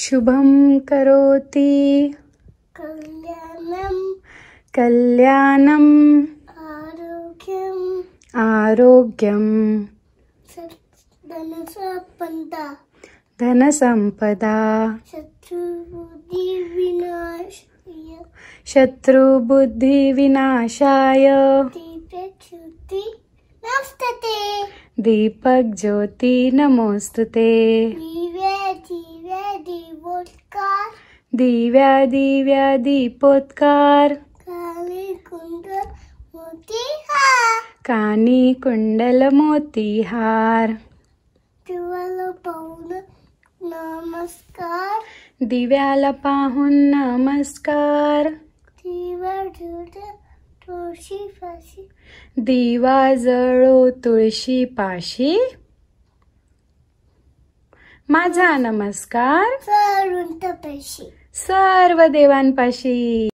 शुभम करोति कल्याणं कल्याणम् आरोग्यम् आरोग्यम् धनसंपदा धनसंपदा विनाशाय शत्रुबुद्धिविनाशाय ज्योति नमोस्तुते दीपक ज्योति नमोस्तुते दिव्या दिव्या दीपोत्कार कानी कुंडल मोतीहार कानी कुंडल मोतीहार नमस्कार दिव्याला पाहून नमस्कार तुळशी पाशी दिवा जळो तुळशी पाशी माझा नमस्कार सर्व देवांपाशी